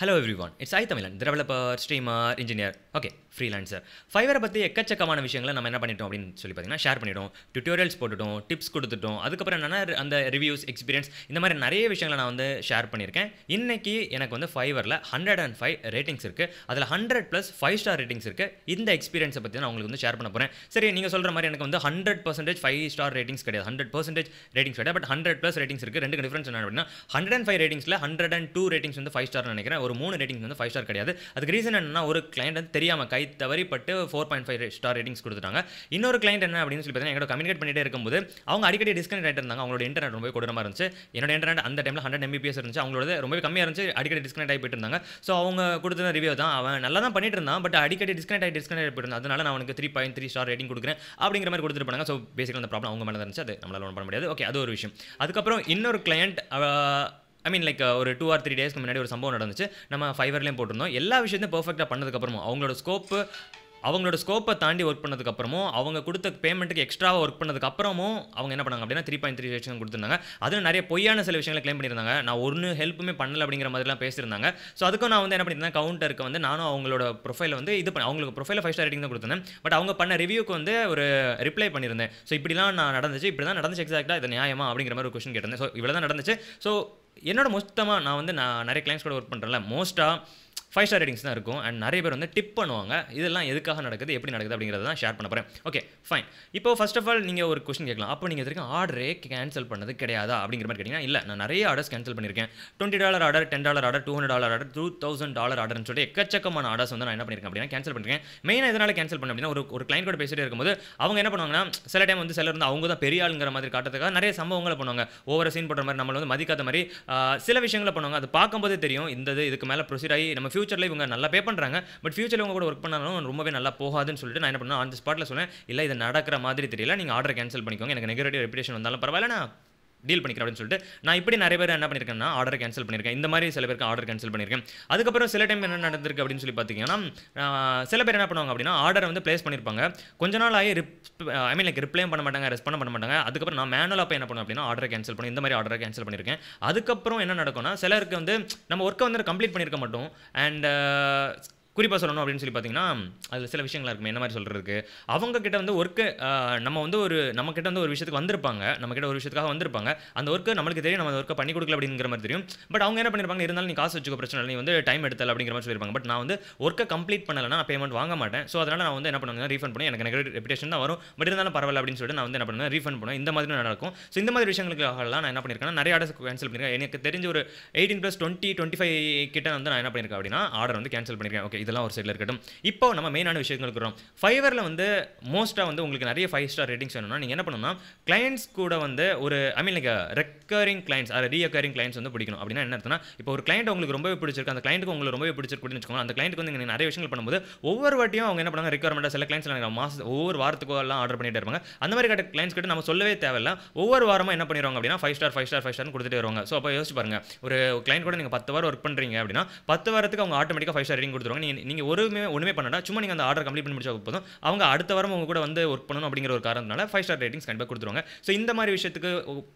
Hello everyone, it's I the developer, streamer, engineer. Okay, freelancer ஃபைவரை பற்றி எக்கச்சக்கமான விஷயங்களை நம்ம என்ன பண்ணிட்டோம் அப்படின்னு சொல்லி பார்த்தீங்கன்னா ஷேர் பண்ணிவிடும் டியூட்டோரியல்ஸ் போட்டுட்டோம் டிப்ஸ் கொடுத்துட்டோம் அதுக்கப்புறம் என்னென்னா அந்த ரிவ்யூஸ் எக்ஸ்பீரியன்ஸ் இந்த மாதிரி நிறைய விஷயங்களை நான் வந்து ஷேர் பண்ணியிருக்கேன் இன்றைக்கி எனக்கு வந்து ஃபைவரில் ஹண்ட்ரட் அண்ட் ஃபைவ் ரேட்டிங்ஸ் இருக்குது அதில் hundred plus five star ratings இருக்குது இந்த எக்ஸ்பீரியன்ஸை பற்றி நான் உங்களுக்கு வந்து ஷேர் பண்ண போகிறேன் சரி நீங்கள் சொல்கிற மாதிரி எனக்கு வந்து hundred percentage five star ratings கிடையாது ஹண்ட்ரட் பர்சன்டேஜ் ரேட்டிங்ஸ் கிடையாது பட் ஹண்ட்ரட் ப்ளஸ் ரேட்டிங்ஸ் இருக்குது ரெண்டு டிஃப்ரென்ஸ் என்ன அப்படின்னா ஹண்ட்ரட் அண்ட் ஃபைவ் ரேட்டிங்ஸில் ஹண்ட்ரட் அண்ட் டூ ரேட்டிங்ஸ் வந்து ஃபைவ் ஸ்டார் நினைக்கிறேன் ஒரு மூணு ரேட்டிங்ஸ் வந்து ஃபைவ் ஸ்டார் கிடையாது அதுக்கு ரீசன் என்னன்னா ஒரு கிளைண்ட் வந்து தெரியாமல் கை தவறி பட்டு four point five star ratings கொடுத்துட்டாங்க இன்னொரு கிளைண்ட் என்ன அப்படின்னு சொல்லி பார்த்தீங்கன்னா எங்களோட கம்யூனிகேட் பண்ணிட்டே இருக்கும்போது அவங்க அடிக்கடி டிஸ்கனெக்ட் ஆகிட்டு இருந்தாங்க அவங்களோட இன்டர்நெட் ரொம்ப கொடுமா இருந்துச்சு என்னோட இன்டர்நெட் அந்த டைமில் ஹண்ட்ரட் எம்பிபிஎஸ் இருந்துச்சு அவங்களோட ரொம்ப கம்மியாக இருந்துச்சு அடிக்கடி டிஸ்கனெக்ட் ஆகிட்டு இருந்தாங்க ஸோ அவங்க கொடுத்த ரிவ்யூ தான் அவன் நல்லா தான் பண்ணிட்டு இருந்தான் பட் அடிக்கடி டிஸ்கனெக்ட் ஆகி டிஸ்கனெக்ட் ஆகி போயிருந்தேன் அதனால நான் அவனுக்கு three point three star rating கொடுக்குறேன் அப்படிங்கிற மாதிரி கொடுத்துருப்பாங்க ஸோ பேசிக்கலாம் அந்த ப்ராப்ளம் அவங்க மேலே இருந்துச்சு அது நம்மளால் ஒன்று பண்ண முடியாது ஓகே அது ஒரு விஷயம் அதுக்கப்புறம் இன்னொரு கிளையண்ட் ஐ மீன் லைக் ஒரு டூ ஆர் த்ரீ டேஸ்க்கு முன்னாடி ஒரு சம்பவம் நடந்துச்சு நம்ம ஃபைவர்லேயும் போட்டிருந்தோம் எல்லா விஷயத்தையும் பர்ஃபெக்டாக பண்ணதுக்கப்புறமும் அவங்களோட ஸ்கோப்பு அவங்களோட ஸ்கோப்பை தாண்டி ஒர்க் பண்ணதுக்கப்புறமும் அவங்க கொடுத்த பேமெண்ட்டுக்கு எக்ஸ்ட்ராவாக ஒர்க் பண்ணதுக்கப்புறமும் அவங்க என்ன பண்ணாங்க அப்படின்னா த்ரீ பாயிண்ட் த்ரீ லட்சம் கொடுத்துருந்தாங்க அதில் நிறைய பொய்யான சில விஷயங்களை கிளைம் பண்ணியிருந்தாங்க நான் ஒன்று ஹெல்ப்புமே பண்ணல அப்படிங்கிற மாதிரிலாம் பேசியிருந்தாங்க ஸோ அதுக்கும் நான் வந்து என்ன பண்ணியிருந்தேன் கவுண்டருக்கு வந்து நானும் அவங்களோட ப்ரொஃபைல் வந்து இது பண்ண அவங்களுக்கு ப்ரொஃபைல் ஃபைவ் ஸ்டார் ரேட்டிங் தான் கொடுத்தேன் பட் அவங்க பண்ண ரிவ்யூக்கு வந்து ஒரு ரிப்ளை பண்ணியிருந்தேன் ஸோ இப்படிலாம் நான் நடந்துச்சு இப்படி தான் நடந்துச்சு எக்ஸாக்டாக இது நியாயமா அப்படிங்கிற மாதிரி ஒரு கொஸ்டின் கேட்டிருந்தேன் ஸோ இவ்வளோ தான் நடந்துச்சு ஸோ என்னோட மொத்தமாக நான் வந்து நான் நிறைய கிளைண்ட்ஸ் கூட ஒர்க் பண்ணுறேன்ல மோஸ்ட்டாக ஃபைவ் ஸ்டார் ரேட்டிங்ஸ் தான் இருக்கும் அண்ட் நிறைய பேர் வந்து டிப் பண்ணுவாங்க இதெல்லாம் எதுக்காக நடக்குது எப்படி நடக்குது அப்படிங்கிறத தான் ஷேர் பண்ண போகிறேன் ஓகே ஃபைன் இப்போ ஃபஸ்ட் ஆஃப் ஆல் நீங்கள் ஒரு கொஸ்டின் கேட்கலாம் அப்போ நீங்கள் வரைக்கும் ஆர்டரே கேன்சல் பண்ணது கிடையாதா அப்படிங்கிற மாதிரி கேட்டிங்கன்னா இல்லை நான் நிறைய ஆர்டர்ஸ் கேன்சல் பண்ணியிருக்கேன் twenty dollar order ten dollar order two hundred dollar order two thousand dollar ஆர்டர்னு சொல்லி எக்கச்சக்கமான ஆர்டர்ஸ் வந்து நான் என்ன பண்ணியிருக்கேன் அப்படின்னா கேன்சல் பண்ணியிருக்கேன் மெயினாக இதனால் கேன்சல் பண்ண அப்படின்னா ஒரு ஒரு கிளைண்ட் கூட பேசிட்டே இருக்கும்போது அவங்க என்ன பண்ணுவாங்கன்னா சில டைம் வந்து சிலர் வந்து அவங்க தான் பெரிய ஆளுங்கிற மாதிரி காட்டுறதுக்காக நிறைய சம்பவங்களை பண்ணுவாங்க ஓவர சீன் பண்ணுற மாதிரி நம்மளை வந்து மதிக்காத மாதிரி சில விஷயங்களை பண்ணுவாங்க அது பார்க்கும்போதே தெரியும் இந்த இதுக்கு மேலே ப்ரொசீட் ஆகி நம்ம ஃபியூச்சர் ஃபியூச்சரில் இவங்க நல்லா பே பண்ணுறாங்க பட் ஃபியூச்சரில் இவங்க கூட ஒர்க் பண்ணாலும் ரொம்பவே நல்லா போகாதுன்னு சொல்லிட்டு நான் என்ன பண்ணேன் ஆன் தி ஸ்பாட்டில் சொன்னேன் இல்லை இது நடக்கிற மாதிரி தெரியல நீங்கள் ஆர்டர் கேன்சல் பண்ணிக்கோங்க எனக்கு நெகட்டிவ் ரெபிடேஷன் வந்தாலும் பரவாயில்ல நான் டீல் பண்ணிக்கிறேன் அப்படின்னு சொல்லிட்டு நான் இப்படி நிறைய பேர் என்ன பண்ணியிருக்கேன்னா ஆர்டர் கேன்சல் பண்ணியிருக்கேன் இந்த மாதிரி சில பேருக்கு ஆர்டர் கேன்சல் பண்ணியிருக்கேன் அதுக்கப்புறம் சில டைம் என்ன நடந்திருக்கு அப்படின்னு சொல்லி பார்த்தீங்கன்னா சில பேர் என்ன பண்ணுவாங்க அப்படின்னா ஆர்டர் வந்து பிளேஸ் பண்ணியிருப்பாங்க கொஞ்ச நாள் ஆகி ரிப் ஐ மீன் லைக் ரிப்ளையும் பண்ண மாட்டாங்க ரெஸ்பாண்ட் பண்ண மாட்டாங்க அதுக்கப்புறம் நான் மேனுவலாக போய் என்ன பண்ணுவேன் அப்படின்னா ஆர்டர் கேன்சல் பண்ணி இந்த மாதிரி ஆர்டரை கேன்சல் பண்ணியிருக்கேன் அதுக்கப்புறம் என்ன நடக்கும்னா சிலருக்கு வந்து நம்ம ஒர்க்கை வந்து கம்ப்ளீட் பண்ணியிருக்க மாட்டோம் அண்ட் குறிப்பாக சொல்லணும் அப்படின்னு சொல்லி பார்த்தீங்கன்னா அதில் சில விஷயங்கள் இருக்கும் என்ன மாதிரி சொல்கிறதுக்கு அவங்க கிட்ட வந்து ஒர்க்கு நம்ம வந்து ஒரு நம்ம கிட்ட வந்து ஒரு விஷயத்துக்கு வந்திருப்பாங்க நம்ம கிட்ட ஒரு விஷயத்துக்காக வந்திருப்பாங்க அந்த ஒர்க்கு நம்மளுக்கு தெரியும் நம்ம அந்த ஒர்க்கை பண்ணி கொடுக்கல அப்படிங்கிற மாதிரி தெரியும் பட் அவங்க என்ன பண்ணியிருப்பாங்க இருந்தாலும் நீ காசு வச்சுக்க பிரச்சனை நீ வந்து டைம் எடுத்தல அப்படிங்கிற மாதிரி சொல்லியிருப்பாங்க பட் நான் வந்து ஒர்க்கை கம்ப்ளீட் பண்ணலைன்னா நான் பேமெண்ட் வாங்க மாட்டேன் ஸோ அதனால் நான் வந்து என்ன பண்ணுவேன் ரீஃபண்ட் பண்ணி எனக்கு நெகட்டிவ் ரெபிடேஷன் தான் வரும் பட் இருந்தாலும் பரவாயில்ல அப்படின்னு சொல்லிட்டு நான் வந்து என்ன பண்ணுவேன் ரீஃபண்ட் பண்ணுவேன் இந்த மாதிரி நடக்கும் ஸோ இந்த மாதிரி விஷயங்களுக்காகலாம் நான் என்ன பண்ணியிருக்கேன் நிறைய ஆர்டர்ஸ் கேன்சல் பண்ணியிருக்கேன் எனக்கு தெரிஞ்ச ஒரு eighteen plus twenty twenty five கிட்ட வந்து நான் என்ன பண்ணியிருக்கேன் அப்படின்னா ஆர்டர் வந்து கேன்சல் பண்ணியிருக்கேன் ஓகே இதெல்லாம் ஒரு சைடில் இருக்கட்டும் இப்போ நம்ம மெயினான விஷயங்கள் இருக்கிறோம் ஃபைவரில் வந்து மோஸ்ட்டாக வந்து உங்களுக்கு நிறைய ஃபைவ் ஸ்டார் ரேட்டிங்ஸ் வேணும்னா நீங்கள் என்ன பண்ணணும்னா கிளைண்ட்ஸ் கூட வந்து ஒரு I mean like recurring clients அது ரீஅக்கரிங் கிளைண்ட்ஸ் வந்து பிடிக்கணும் அப்படின்னா என்ன இப்போ ஒரு கிளைண்ட் உங்களுக்கு ரொம்பவே பிடிச்சிருக்கு அந்த கிளைண்ட்டுக்கு உங்களுக்கு ரொம்பவே பிடிச்சிருக்குன்னு வச்சுக்கோங்க அந்த கிளைண்ட் வந்து நீங்கள் நிறைய விஷயங்கள் பண்ணும்போது ஒவ்வொரு வாட்டியும் அவங்க என்ன பண்ணுவாங்க ரெக்யர்மெண்ட்டாக சில கிளைண்ட்ஸ் நாங்கள் மாதம் ஒவ்வொரு வாரத்துக்கு எல்லாம் ஆர்டர் பண்ணிட்டு இருப்பாங்க அந்த மாதிரி கிட்ட கிளைண்ட்ஸ் கிட்ட நம்ம சொல்லவே தேவையில்ல ஒவ்வொரு வாரமும் என்ன பண்ணிடுவாங்க அப்படின்னா five star five star five ஸ்டார்னு கொடுத்துட்டு வருவாங்க ஸோ அப்போ யோசிச்சு பாருங்க ஒரு கிளைண்ட் கூட நீங்கள் பத்து வாரம் ஒர்க் பண்ணுறீங்க அப்படின்னா பத்து வாரத்துக்கு அவங்க ஆட்டோமேட்டிக்காக ஃபைவ் ஸ்டார் ரேட்டிங் கொடுத்துருவாங்க நீங்கள் நீங்கள் ஒருமே ஒன்றுமே பண்ணடா சும்மா நீங்கள் அந்த ஆர்டர் கம்ப்ளீட் பண்ணி முடிச்சா போதும் அவங்க அடுத்த வாரம் உங்க கூட வந்து ஒர்க் பண்ணணும் அப்படிங்கிற ஒரு காரணத்தினால ஃபைவ் ஸ்டார் ரேட்டிங்ஸ் கண்டிப்பாக கொடுத்துருவாங்க ஸோ இந்த மாதிரி விஷயத்துக்கு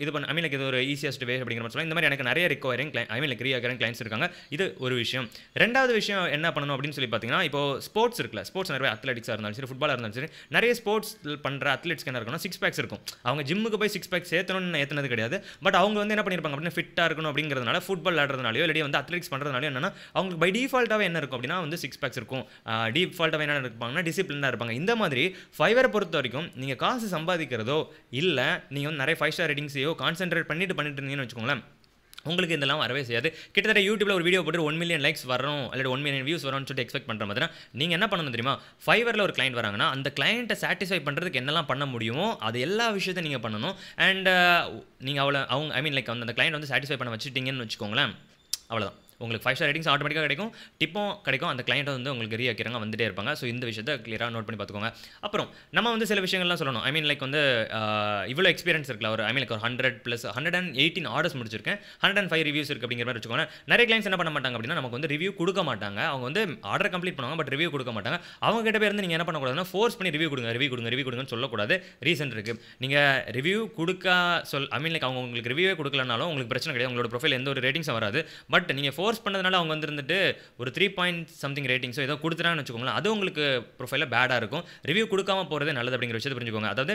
இது பண்ண ஐ மீன் இது ஒரு ஈஸியஸ்ட் வே அப்படிங்கிற மாதிரி இந்த மாதிரி எனக்கு நிறைய ரிக்வயரிங் ஐ மீன் கிரியாக ரீஆகரிங் கிளைண்ட்ஸ் இருக்காங்க இது ஒரு விஷயம் ரெண்டாவது விஷயம் என்ன பண்ணணும் அப்படின்னு சொல்லி பார்த்தீங்கன்னா இப்போ ஸ்போர்ட்ஸ் இருக்குல்ல ஸ்போர்ட்ஸ் நிறைய அத்லெட்டிக்ஸாக இருந்தாலும் சரி ஃபுட்பாலாக இருந்தாலும் சரி நிறைய ஸ்போர்ட்ஸ் பண்ணுற அத்லெட்ஸ்க்கு என்ன இருக்கணும் சிக்ஸ் பேக்ஸ் இருக்கும் அவங்க ஜிம்முக்கு போய் சிக்ஸ் பேக்ஸ் ஏற்றணும்னு ஏற்றினது கிடையாது பட் அவங்க வந்து என்ன பண்ணியிருப்பாங்க அப்படின்னா ஃபிட்டாக இருக்கணும் அப்படிங்கிறதுனால ஃபுட்பால் ஆடுறதுனாலையோ இல்லையே வந்து அத்லெட்டிக்ஸ் பண்ணுறதுனாலையோ என்னன்னா அவங்களுக்கு பை டிஃபால்ட்டாக என்ன இருக்கும் அப்படின்னா வந்து சிக்ஸ் பேக்ஸ் இருக்கும் டிஃபால்ட்டாக என்ன இருப்பாங்கன்னா டிசிப்ளினாக இருப்பாங்க இந்த மாதிரி ஃபைவரை பொறுத்த வரைக்கும் நீங்கள் காசு சம்பாதிக்கிறதோ இல்லை நீங்கள் வந்து நிறைய ஃபைவ் ஸ்டார் ரேட்டிங்ஸையோ கான்சென்ட்ரேட் பண்ணிட்டு பண்ணிட்டு இருந்தீங்கன்னு வச்சுக்கோங்களேன் உங்களுக்கு இதெல்லாம் வரவே செய்யாது கிட்டத்தட்ட யூடியூப்ல ஒரு வீடியோ போட்டு ஒன் மில்லியன் லைக்ஸ் வரும் இல்லை ஒன் மில்லியன் வியூஸ் வரும்னு சொல்லிட்டு எக்ஸ்பெக்ட் பண்ணுற மாதிரி நீங்கள் என்ன பண்ணணும் தெரியுமா ஃபைவரில் ஒரு கிளைண்ட் வராங்கன்னா அந்த கிளைண்ட்டை சாட்டிஸ்ஃபை பண்ணுறதுக்கு என்னெல்லாம் பண்ண முடியுமோ அது எல்லா விஷயத்தையும் நீங்கள் பண்ணணும் அண்ட் நீங்கள் அவ்வளோ அவங்க ஐ மீன் லைக் அந்த கிளைண்ட் வந்து சாட்டிஸ்ஃபை பண்ண வச்சுட்டிங்கன்னு வச்சுக்கோங்களேன் அவ்வளோதான் உங்களுக்கு ஃபைவ் ஸ்டார் ரேட்டிங்ஸ் ஆட்டோமேட்டிக்காக கிடைக்கும் டிப்பும் கிடைக்கும் அந்த கிளைண்ட் வந்து உங்களுக்கு வைக்கிறாங்க வந்துட்டே இருப்பாங்க ஸோ இந்த விஷயத்தை கிளியராக நோட் பண்ணி பார்த்துக்கோங்க அப்புறம் நம்ம வந்து சில விஷயங்கள்லாம் சொல்லணும் ஐ மீன் லைக் வந்து இவ்வளோ எக்ஸ்பீரியன்ஸ் இருக்குல்ல ஒரு ஐ மீன் லைக் ஒரு hundred plus hundred and eighteen orders முடிச்சிருக்கேன் ஹண்ட்ரட் அண்ட் ஃபைவ் ரிவ்யூஸ் இருக்குது அப்படிங்கிற மாதிரி வச்சுக்கோங்க நிறைய கிளைண்ட்ஸ் என்ன பண்ண மாட்டாங்க அப்படின்னா நமக்கு வந்து ரிவ்யூ கொடுக்க மாட்டாங்க அவங்க வந்து ஆர்டர் கம்ப்ளீட் பண்ணுவாங்க பட் ரிவ்யூ கொடுக்க மாட்டாங்க அவங்க கிட்ட போய் நீங்கள் என்ன பண்ணக்கூடாதுன்னா ஃபோர்ஸ் பண்ணி ரிவ்யூ கொடுங்க ரிவ்யூ கொடுங்க ரிவ்யூ கொடுங்கன்னு சொல்லக்கூடாது ரீசன் இருக்குது நீங்கள் ரிவ்யூ கொடுக்க சொல் ஐ மீன் லைக் அவங்க உங்களுக்கு ரிவ்யூவே கொடுக்கலனாலும் உங்களுக்கு பிரச்சனை கிடையாது உங்களோட ப்ரொஃபைல் எந்த ஒரு ரேட்டிங்ஸும் வராது பட் நீங்கள் ஃபோர் ஃபோர்ஸ் பண்ணதுனால அவங்க வந்துருந்துட்டு ஒரு த்ரீ பாயிண்ட் சம்திங் ரேட்டிங்ஸோ ஏதோ கொடுத்துறான்னு வச்சுக்கோங்களேன் அது உங்களுக்கு ப்ரொஃபைலில் பேடாக இருக்கும் ரிவ்யூ கொடுக்காம போகிறது நல்லது அப்படிங்கிற விஷயத்தை புரிஞ்சுக்கோங்க அதாவது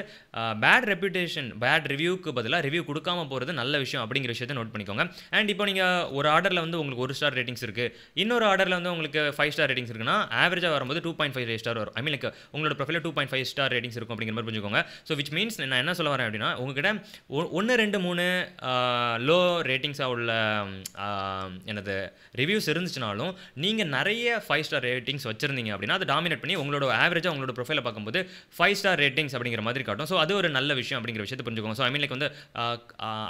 பேட் ரெப்யூட்டேஷன் பேட் ரிவ்யூக்கு பதிலாக ரிவ்யூ கொடுக்காம போகிறது நல்ல விஷயம் அப்படிங்கிற விஷயத்தை நோட் பண்ணிக்கோங்க அண்ட் இப்போ நீங்கள் ஒரு ஆர்டரில் வந்து உங்களுக்கு ஒரு ஸ்டார் ரேட்டிங்ஸ் இருக்குது இன்னொரு ஆர்டரில் வந்து உங்களுக்கு ஃபைவ் ஸ்டார் ரேட்டிங்ஸ் இருக்குன்னா ஆவரேஜாக வரும்போது டூ பாயிண்ட் ஃபைவ் ஸ்டார் வரும் ஐ மீன் லைக் உங்களோட ப்ரொஃபைல two point five star ratings இருக்கும் அப்படிங்கிற மாதிரி புரிஞ்சுக்கோங்க ஸோ விச் மீன்ஸ் நான் என்ன சொல்ல வரேன் அப்படின்னா உங்ககிட்ட ஒன்று ரெண்டு மூணு லோ ரேட்டிங்ஸாக உள்ள என்னது ரிவ்யூஸ் இருந்துச்சுனாலும் நீங்கள் நிறைய ஃபைவ் ஸ்டார் ரேட்டிங்ஸ் வச்சுருந்தீங்க அப்படின்னா அதை டாமினேட் பண்ணி உங்களோட ஆவரேஜாக உங்களோட ப்ரொஃபைலை பார்க்கும்போது ஃபைவ் ஸ்டார் ரேட்டிங்ஸ் அப்படிங்கிற மாதிரி காட்டும் ஸோ அது ஒரு நல்ல விஷயம் அப்படிங்கிற விஷயத்தை புரிஞ்சுக்கோங்க ஸோ ஐ மீன் லைக் வந்து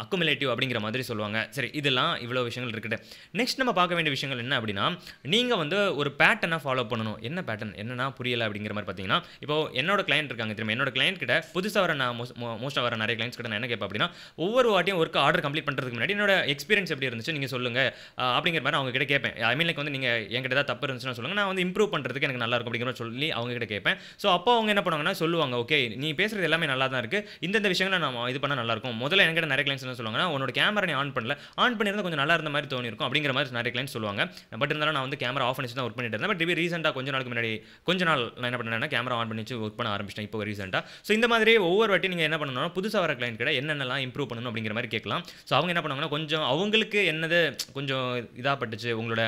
அக்குமுலேட்டிவ் அப்படிங்கிற மாதிரி சொல்லுவாங்க சரி இதெல்லாம் இவ்வளோ விஷயங்கள் இருக்குது நெக்ஸ்ட் நம்ம பார்க்க வேண்டிய விஷயங்கள் என்ன அப்படின்னா நீங்கள் வந்து ஒரு பேட்டர்னாக ஃபாலோ பண்ணணும் என்ன பேட்டர்ன் என்னன்னா புரியலை அப்படிங்கிற மாதிரி பார்த்தீங்கன்னா இப்போ என்னோட கிளைண்ட் இருக்காங்க திரும்ப என்னோட கிளைண்ட் கிட்ட புதுசாக வர நான் மோஸ்ட் வர நிறைய கிளைண்ட்ஸ் கிட்ட நான் என்ன கேட்பேன் அப்படின்னா ஒவ்வொரு வாட்டியும் ஒர்க் ஆர்டர் கம்ப்ளீட் பண்ணுறதுக்கு முன்னாடி என்னோட எக்ஸ்பீரியன்ஸ் எப்படி இருந்துச்சு நீங்கள் சொல்லுங்கள் அப்படிங்கிற மாதிரி கிட்ட கேட்பேன் ஐ மீன் லைக் வந்து நீங்கள் என்கிட்ட தான் தப்பு இருந்துச்சுன்னா சொல்லுங்கள் நான் வந்து இம்ப்ரூவ் பண்ணுறதுக்கு எனக்கு நல்லா இருக்கும் அப்படிங்கிற சொல்லி கிட்ட கேட்பேன் ஸோ அப்போ அவங்க என்ன பண்ணுவாங்கன்னா சொல்லுவாங்க ஓகே நீ பேசுகிறது எல்லாமே நல்லா தான் இருக்குது இந்தந்த விஷயங்களை நம்ம இது பண்ணால் நல்லாயிருக்கும் முதல்ல என்கிட்ட நிறைய கிளைன்ஸ் என்ன சொல்லுவாங்கன்னா உன்னோட கேமரா நீ ஆன் பண்ணல ஆன் பண்ணியிருந்தால் கொஞ்சம் நல்லா இருந்த மாதிரி தோணிருக்கும் அப்படிங்கிற மாதிரி நிறைய கிளைன்ஸ் சொல்லுவாங்க பட் இருந்தாலும் நான் வந்து கேமரா ஆஃப் பண்ணி தான் ஒர்க் பண்ணிட்டு இருந்தேன் பட் இப்போ ரீசெண்டாக கொஞ்ச நாளுக்கு முன்னாடி கொஞ்ச நாள் நான் என்ன பண்ணேன்னா கேமரா ஆன் பண்ணி ஒர்க் பண்ண ஆரம்பிச்சிட்டேன் இப்போ ரீசெண்டாக ஸோ இந்த மாதிரி ஒவ்வொரு வாட்டி நீங்கள் என்ன பண்ணணும்னா புதுசாக வர கிளைண்ட் கிட்ட என்னென்னலாம் இம்ப்ரூவ் பண்ணணும் அப்படிங்கிற மாதிரி கேட்கலாம் ஸோ அவங்க என்ன பண்ணுவாங்கன்னா கொஞ்சம் அவங்களுக்கு என்னது கொஞ்சம் இதாக பட்டுச்சு உங்களோட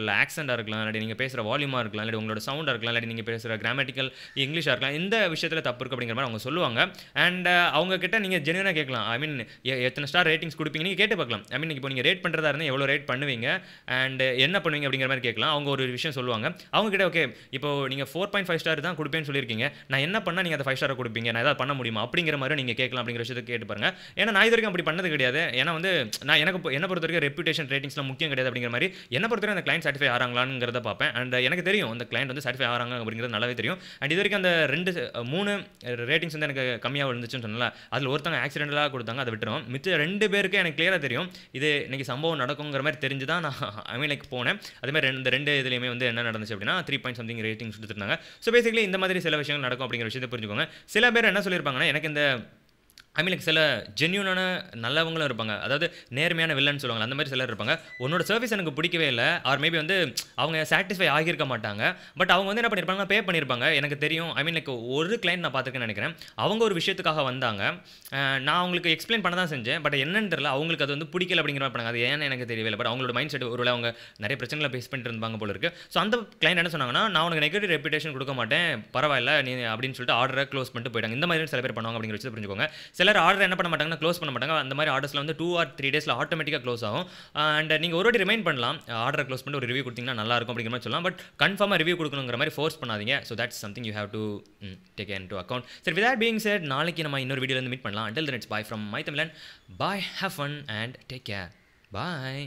உள்ள ஆக்செண்டாக இருக்கலாம் இல்லை நீங்கள் பேசுகிற வால்யூமாக இருக்கலாம் இல்லை உங்களோட சவுண்டாக இருக்கலாம் இல்லை நீங்கள் பேசுகிற கிராமட்டிக்கல் இங்கிலீஷாக இருக்கலாம் இந்த விஷயத்தில் தப்பு இருக்குது அப்படிங்கிற மாதிரி அவங்க சொல்லுவாங்க அண்ட் அவங்க கிட்ட நீங்கள் ஜென்யூனாக கேட்கலாம் ஐ மீன் எத்தனை ஸ்டார் ரேட்டிங்ஸ் கொடுப்பீங்க நீங்கள் கேட்டு பார்க்கலாம் ஐ மீன் இப்போ நீங்கள் ரேட் பண்ணுறதா இருந்தால் எவ்வளோ ரேட் பண்ணுவீங்க அண்ட் என்ன பண்ணுவீங்க அப்படிங்கிற மாதிரி கேட்கலாம் அவங்க ஒரு விஷயம் சொல்லுவாங்க அவங்க கிட்ட ஓகே இப்போ நீங்கள் ஃபோர் பாயிண்ட் ஃபைவ் ஸ்டார் தான் கொடுப்பேன்னு சொல்லியிருக்கீங்க நான் என்ன பண்ணால் நீங்கள் அதை ஃபைவ் ஸ்டாரை கொடுப்பீங்க நான் ஏதாவது பண்ண முடியுமா அப்படிங்கிற மாதிரி நீங்கள் கேட்கலாம் அப்படிங்கிற விஷயத்தை கேட்டு பாருங்க ஏன்னா நான் இது வரைக்கும் அப்படி பண்ணது கிடையாது ஏன்னா வந்து நான் எனக்கு என்ன பொறுத்த வரைக்கும் ரெப்புடேஷன் ரேட்டிங்ஸ்லாம் முக்கியம் கிடையாது அப்படிங்கிற மாதிரி என்ன பொறுத்தவரை அந்த கிளைண்ட் சாட்டிஃபை ஆகிறாங்களாங்கிறத பார்ப்பேன் அண்ட் எனக்கு தெரியும் அந்த கிளைண்ட் வந்து சாட்டிஃபை ஆகிறாங்க அப்படிங்கிறது நல்லாவே தெரியும் அண்ட் இது வரைக்கும் அந்த ரெண்டு மூணு ரேட்டிங்ஸ் வந்து எனக்கு கம்மியாக இருந்துச்சுன்னு சொன்னல அதில் ஒருத்தவங்க ஆக்சிடென்டலாக கொடுத்தாங்க அதை விட்டுரும் மிச்சம் ரெண்டு பேருக்கு எனக்கு கிளியராக தெரியும் இது இன்றைக்கி சம்பவம் நடக்குங்கிற மாதிரி தெரிஞ்சு தான் நான் லைக் போனேன் அதேமாதிரி மாதிரி ரெண்டு இதுலேயுமே வந்து என்ன நடந்துச்சு அப்படின்னா த்ரீ பாயிண்ட் சம்திங் ரேட்டிங்ஸ் கொடுத்துருந்தாங்க ஸோ பேசிக்கலி இந்த மாதிரி சில விஷயங்கள் நடக்கும் அப்படிங்கிற விஷயத்தை புரிஞ்சுக்கோங்க சில பேர் என்ன சொல்லியிருப்பாங்கன்னா எனக்கு இந்த ஐ மீன் சில ஜென்யூனான நல்லவங்களும் இருப்பாங்க அதாவது நேர்மையான வில்லன் சொல்லுவாங்க அந்த மாதிரி சிலர் இருப்பாங்க உன்னோட சர்வீஸ் எனக்கு பிடிக்கவே இல்லை ஆர் மேபி வந்து அவங்க சாட்டிஸ்ஃபை ஆகியிருக்க மாட்டாங்க பட் அவங்க வந்து என்ன பண்ணியிருப்பாங்க பே பண்ணியிருப்பாங்க எனக்கு தெரியும் ஐ மீன் லைக் ஒரு கிளைண்ட் நான் பார்த்துருக்கேன் நினைக்கிறேன் அவங்க ஒரு விஷயத்துக்காக வந்தாங்க நான் அவங்களுக்கு எக்ஸ்பிளைன் பண்ண தான் செஞ்சேன் பட் என்னன்னு தெரியல அவங்களுக்கு அது வந்து பிடிக்கல அப்படிங்கிற மாதிரி பண்ணாங்க அது ஏன்னு எனக்கு தெரியவில்லை பட் அவங்களோட மைண்ட் செட் ஒருவேளை அவங்க நிறைய பிரச்சனைகளை ஃபேஸ் பண்ணிட்டு இருந்தாங்க போல இருக்கு ஸோ அந்த கிளைண்ட் என்ன சொன்னாங்கன்னா நான் உனக்கு நெகட்டிவ் ரெப்புடேஷன் கொடுக்க மாட்டேன் பரவாயில்ல நீ அப்படின்னு சொல்லிட்டு ஆர்டரை க்ளோஸ் பண்ணிட்டு போயிட்டாங்க இந்த மாதிரி சில பேர் பண்ணுவாங்க அப்படிங்கிற விஷயத்தை புரிஞ்சுக்கோங்க சில சிலர் ஆர்டர் என்ன பண்ண மாட்டாங்கன்னா க்ளோஸ் பண்ண மாட்டாங்க அந்த மாதிரி ஆர்டர்ஸில் வந்து டூ ஆர் த்ரீ டேஸில் ஆட்டோமேட்டிக்காக க்ளோஸ் ஆகும் அண்ட் நீங்கள் ஒரு வாட்டி ரிமைண்ட் பண்ணலாம் ஆர்டர் க்ளோஸ் பண்ணி ஒரு ரிவ்யூ கொடுத்தீங்கன்னா நல்லா இருக்கும் அப்படிங்கிற மாதிரி சொல்லலாம் பட் கன்ஃபார்மாக ரிவ்யூ கொடுக்கணுங்கிற மாதிரி ஃபோர்ஸ் பண்ணாதீங்க so that's something you have to take into account சரி விதாட் பீங் சார் நாளைக்கு நம்ம இன்னொரு வீடியோ வந்து மீட் பண்ணலாம் until that's bye from my Tamizhan bye have fun and take care bye